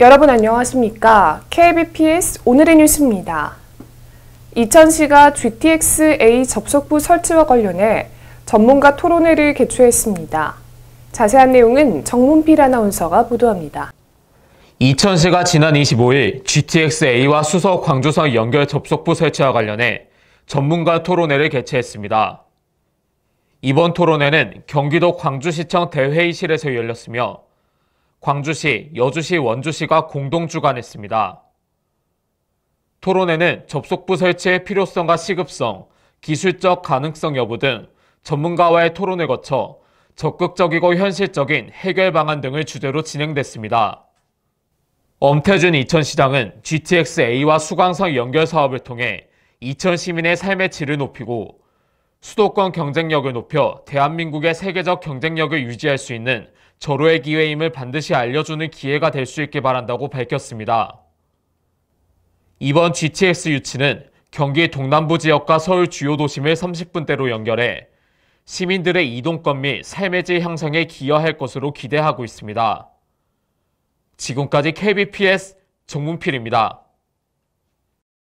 여러분 안녕하십니까? KBPS 오늘의 뉴스입니다. 이천시가 GTX-A 접속부 설치와 관련해 전문가 토론회를 개최했습니다. 자세한 내용은 정문필 아나운서가 보도합니다. 이천시가 지난 25일 GTX-A와 수서 광주선 연결 접속부 설치와 관련해 전문가 토론회를 개최했습니다. 이번 토론회는 경기도 광주시청 대회의실에서 열렸으며 광주시, 여주시, 원주시가 공동 주관했습니다. 토론회는 접속부 설치의 필요성과 시급성, 기술적 가능성 여부 등 전문가와의 토론을 거쳐 적극적이고 현실적인 해결 방안 등을 주제로 진행됐습니다. 엄태준 이천시장은 GTX-A와 수강선 연결 사업을 통해 이천 시민의 삶의 질을 높이고 수도권 경쟁력을 높여 대한민국의 세계적 경쟁력을 유지할 수 있는 절호의 기회임을 반드시 알려주는 기회가 될 수 있게 바란다고 밝혔습니다. 이번 GTX 유치는 경기 동남부 지역과 서울 주요 도심을 30분대로 연결해 시민들의 이동권 및 삶의 질 향상에 기여할 것으로 기대하고 있습니다. 지금까지 KBPS 정문필입니다.